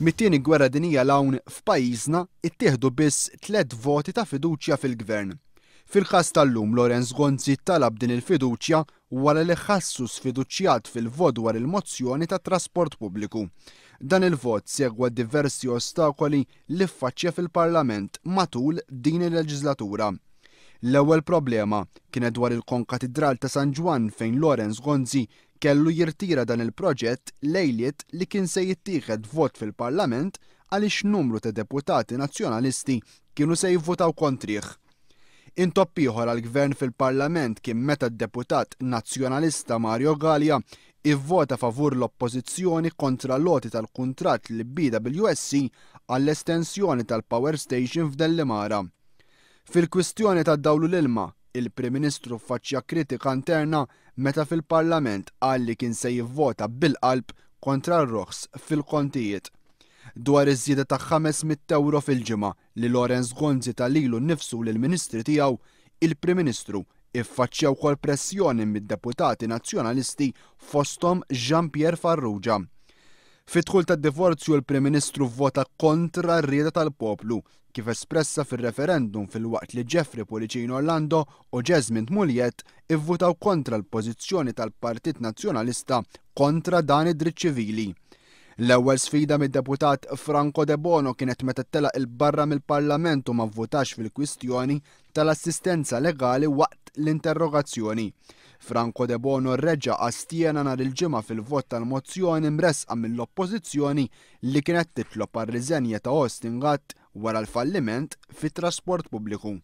Mit-tieni gwerra dinija lawn f'pajjiżna ittieħdu biss tliet voti ta' fiduċja fil-gvern. Fil-każ tal-lum Lorenz Gonzi talab din il-fiduċja wara li ħassu sfiduċjat fil-vot dwar il-mozzjoni ta' trasport pubbliku. Dan il-vot segwa diversi ostakoli li faċċja fil-Parlament matul din il-leġislatura. L-ewwel problema kienet dwar il-konkatedral ta' San Ġwan fejn Lorenz Gonzi kellu jirtira dan il-proġett lejliet li kien se jittieħed vot fil-Parlament għaliex numru ta' deputati nazzjonalisti kienu se jivvotaw kontriħ. Intoppiħor għal-gvern fil-Parlament kien meta d-deputat nazzjonalista Mario Galia ivvota favur l-oppożizzjoni kontra l-loti tal-kuntratt li bida bil-USC għall-estensjoni tal-Power Station f'Dellimara. Fil-kwistjoni ta' dawlu l-ilma, il-Prim Ministru faċċja kritika interna meta fil-Parlament qal li kien se jivvota bil-qalb kontra r-roħs fil-kontijiet. Dwar iż-żieda ta' 500 euro fil-ġimgħa li Lorenz Gonzi ta' lilu nnifsu lil ministri tiegħu, il-Prim Ministru iffaċċja wkoll pressjoni mid-deputati nazzjonalisti fosthom Jean-Pierre Farrugia. Fitħul tad divorzju l-Prim Ministru vota kontra r-rieda tal-poplu kif espressa fil-referendum fil-waqt li Jeffrey Policino Orlando u Jasmine Muljet ivvutaw kontra l-pożizzjoni tal-Partit Nazzjonalista kontra dan id-dritt ċivili. L-ewwel sfida mid-deputat Franco De Bono kienet meta telaq il-barra mill-Parlament u ma vvutax fil-kwistjoni tal-assistenza legali waqt l-interrogazzjoni. Franco De Bono reġa għastijena nar il-ġimgħa fil-vot tal-mozzjoni mresqa mill-oppożizzjoni li kienet titlob għar-riżenja ta' Austin Gatt wara l-falliment fit-trasport pubbliku.